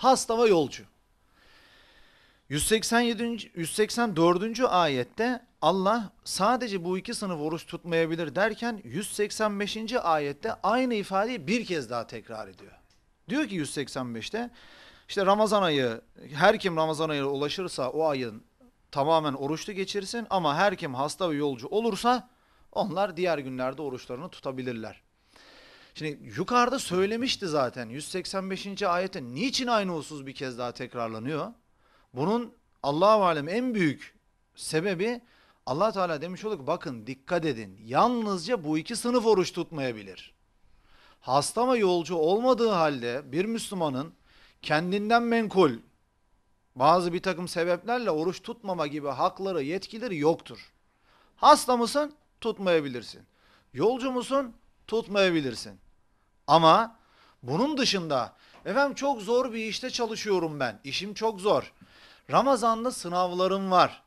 Hasta ve yolcu. 187. 184. ayette Allah sadece bu iki sınıf oruç tutmayabilir derken 185. ayette aynı ifadeyi bir kez daha tekrar ediyor. Diyor ki 185'te işte Ramazan ayı her kim Ramazan ayına ulaşırsa o ayın tamamen oruçlu geçirsin ama her kim hasta ve yolcu olursa onlar diğer günlerde oruçlarını tutabilirler. Şimdi yukarıda söylemişti zaten 185. ayette niçin aynı husus bir kez daha tekrarlanıyor? Bunun Allah'a alem en büyük sebebi Allah Teala demiş olduk bakın dikkat edin. Yalnızca bu iki sınıf oruç tutmayabilir. Hasta ve yolcu olmadığı halde bir Müslümanın kendinden menkul bazı bir takım sebeplerle oruç tutmama gibi hakları, yetkileri yoktur. Hasta mısın? Tutmayabilirsin. Yolcu musun? tutmayabilirsin. Ama bunun dışında efendim çok zor bir işte çalışıyorum ben. İşim çok zor. Ramazan'da sınavlarım var.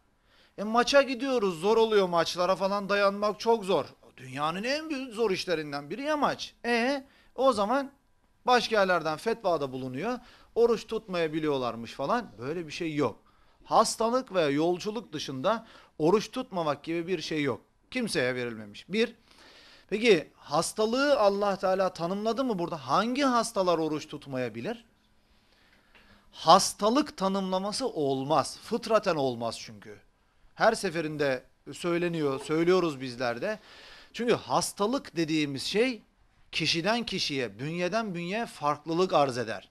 E maça gidiyoruz zor oluyor maçlara falan dayanmak çok zor. Dünyanın en büyük zor işlerinden biri ya maç. E o zaman başka yerlerden fetvada bulunuyor. Oruç tutmayabiliyorlarmış falan. Böyle bir şey yok. Hastalık veya yolculuk dışında oruç tutmamak gibi bir şey yok. Kimseye verilmemiş. Bir, Peki hastalığı Allah Teala tanımladı mı burada? Hangi hastalar oruç tutmayabilir? Hastalık tanımlaması olmaz. Fıtraten olmaz çünkü. Her seferinde söyleniyor, söylüyoruz bizler de. Çünkü hastalık dediğimiz şey kişiden kişiye, bünyeden bünyeye farklılık arz eder.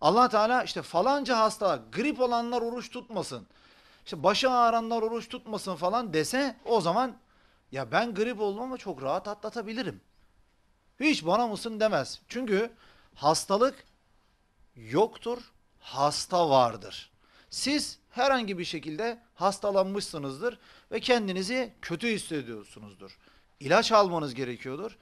Allah Teala işte falanca hasta, grip olanlar oruç tutmasın. İşte başı ağranlar oruç tutmasın falan dese o zaman ya ben grip oldum ama çok rahat atlatabilirim. Hiç bana mısın demez. Çünkü hastalık yoktur, hasta vardır. Siz herhangi bir şekilde hastalanmışsınızdır ve kendinizi kötü hissediyorsunuzdur. İlaç almanız gerekiyordur.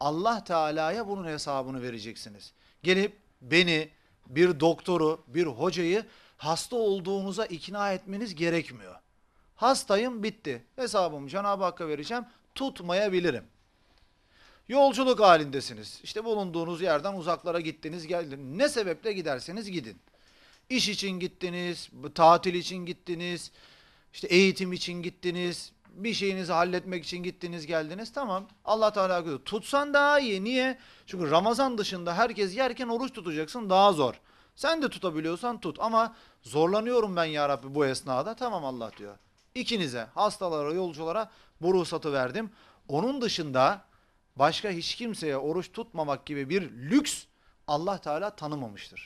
Allah Teala'ya bunun hesabını vereceksiniz. Gelip beni, bir doktoru, bir hocayı hasta olduğunuza ikna etmeniz gerekmiyor. Hastayım bitti. Hesabımı Cenab-ı Hakk'a vereceğim. Tutmayabilirim. Yolculuk halindesiniz. İşte bulunduğunuz yerden uzaklara gittiniz geldiniz. Ne sebeple giderseniz gidin. İş için gittiniz, tatil için gittiniz, işte eğitim için gittiniz, bir şeyinizi halletmek için gittiniz geldiniz. Tamam Allah Teala diyor. Tutsan daha iyi. Niye? Çünkü Ramazan dışında herkes yerken oruç tutacaksın daha zor. Sen de tutabiliyorsan tut ama zorlanıyorum ben ya Rabbi bu esnada. Tamam Allah diyor. İkinize hastalara yolculara bu ruhsatı verdim. Onun dışında başka hiç kimseye oruç tutmamak gibi bir lüks Allah Teala tanımamıştır.